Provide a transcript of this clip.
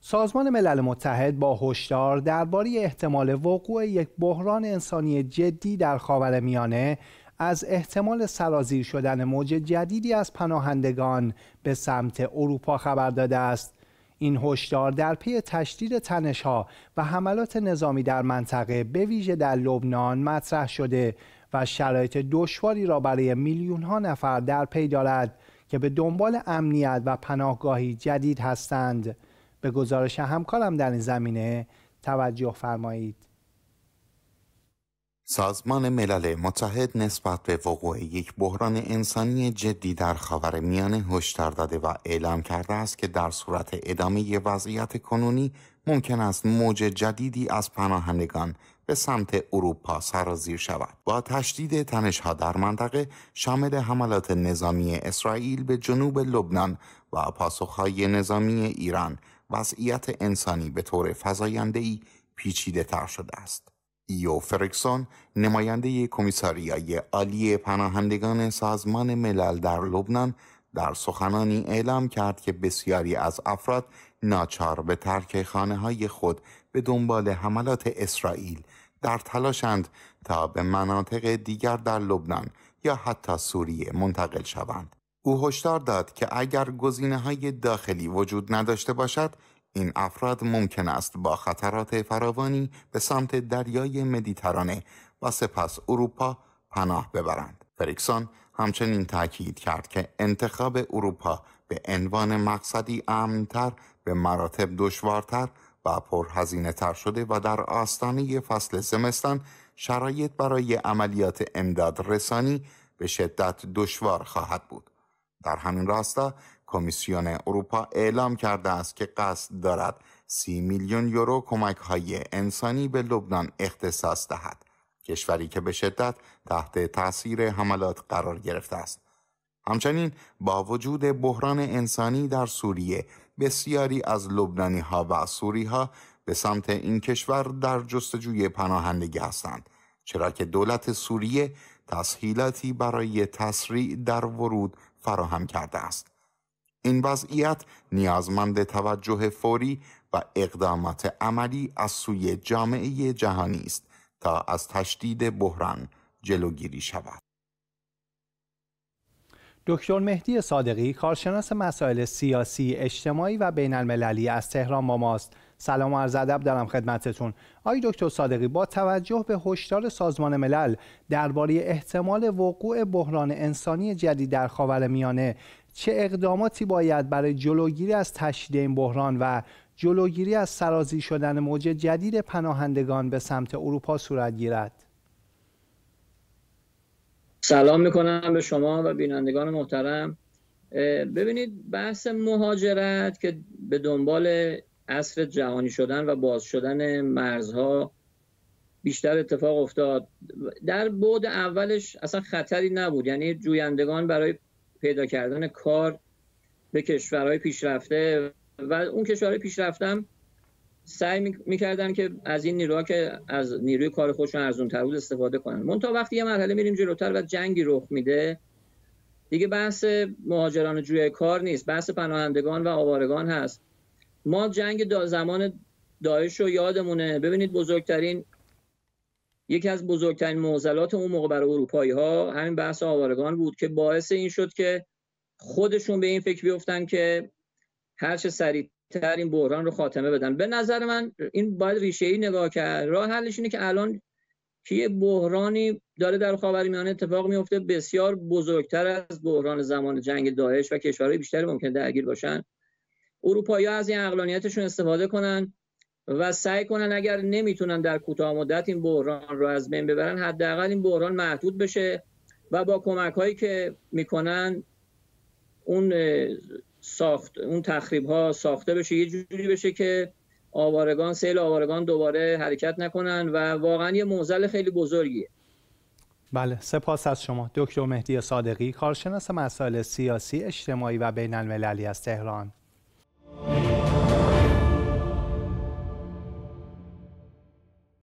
سازمان ملل متحد با هشدار درباره احتمال وقوع یک بحران انسانی جدی در میانه از احتمال سرازیر شدن موج جدیدی از پناهندگان به سمت اروپا خبر داده است این هشدار در پی تشدید تنشها و حملات نظامی در منطقه به ویژه در لبنان مطرح شده و شرایط دشواری را برای میلیون ها نفر در پی دارد که به دنبال امنیت و پناهگاهی جدید هستند به گزارش همکارم در این زمینه توجه فرمایید سازمان ملل متحد نسبت به وقوع یک بحران انسانی جدی در خاور میانه هشدار داده و اعلام کرده است که در صورت ادامه وضعیت کنونی ممکن است موج جدیدی از پناهندگان به سمت اروپا سرازیر شود با تشدید تنشها در منطقه شامل حملات نظامی اسرائیل به جنوب لبنان و پاسخهای نظامی ایران وضعیت انسانی به طور فضاینده ای پیچیده تر شده است. ایو فرکسون نماینده کمیساریای عالی پناهندگان سازمان ملل در لبنان در سخنانی اعلام کرد که بسیاری از افراد ناچار به ترک خانه های خود به دنبال حملات اسرائیل در تلاشند تا به مناطق دیگر در لبنان یا حتی سوریه منتقل شوند. او هشدار داد که اگر گزینه های داخلی وجود نداشته باشد این افراد ممکن است با خطرات فراوانی به سمت دریای مدیترانه و سپس اروپا پناه ببرند فریکسون همچنین تاکید کرد که انتخاب اروپا به عنوان مقصدی امنتر به مراتب دشوارتر و پرهزینه تر شده و در آستانه فصل زمستان شرایط برای عملیات امداد رسانی به شدت دشوار خواهد بود. در همین راستا کمیسیون اروپا اعلام کرده است که قصد دارد سی میلیون یورو کمک های انسانی به لبنان اختصاص دهد کشوری که به شدت تحت تاثیر حملات قرار گرفته است همچنین با وجود بحران انسانی در سوریه بسیاری از لبنانی ها و سوری ها به سمت این کشور در جستجوی پناهندگی هستند چرا که دولت سوریه تسهیلاتی برای تسریع در ورود فراهم کرده است. این وضعیت نیازمند توجه فوری و اقدامات عملی از سوی جامعه جهانی است تا از تشدید بحران جلوگیری شود. دکتر مهدی صادقی کارشناس مسائل سیاسی، اجتماعی و بین المللی از تهران با ماست. سلام و عرض ادب دارم خدمتتون آقای دکتر صادقی با توجه به هشدار سازمان ملل درباره احتمال وقوع بحران انسانی جدید در خاورمیانه چه اقداماتی باید برای جلوگیری از تشدید این بحران و جلوگیری از سرازی شدن موج جدید پناهندگان به سمت اروپا صورت گیرد سلام میکنم به شما و بینندگان محترم ببینید بحث مهاجرت که به دنبال اصر جهانی شدن و باز شدن مرزها بیشتر اتفاق افتاد در بعد اولش اصلا خطری نبود یعنی جویندگان برای پیدا کردن کار به کشورهای پیشرفته و اون کشورهای پیشرفتم سعی میکردن که از این نیروها که از نیروی کار خودشون ارزون تر بود استفاده کنن من تا وقتی یه مرحله میریم جلوتر و جنگی رخ میده دیگه بحث مهاجران جوی کار نیست بحث پناهندگان و آوارگان هست ما جنگ دا زمان داعش رو یادمونه ببینید بزرگترین یکی از بزرگترین معضلات اون موقع برای اروپایی ها همین بحث آوارگان بود که باعث این شد که خودشون به این فکر بیفتن که هر چه تر این بحران رو خاتمه بدن به نظر من این باید ریشه ای نگاه کرد راه حلش اینه که الان که یه بحرانی داره در خاورمیانه اتفاق میفته بسیار بزرگتر از بحران زمان جنگ داعش و کشورهای بیشتری ممکن درگیر باشن اروپایی از این اقلانیتشون استفاده کنن و سعی کنن اگر نمیتونن در کوتاه مدت این بحران رو از بین ببرن حداقل این بحران محدود بشه و با کمک که میکنن اون ساخت اون تخریب ها ساخته بشه یه جوری بشه که آوارگان سیل آوارگان دوباره حرکت نکنن و واقعا یه موزل خیلی بزرگیه بله سپاس از شما دکتر مهدی صادقی کارشناس مسائل سیاسی اجتماعی و بین المللی از تهران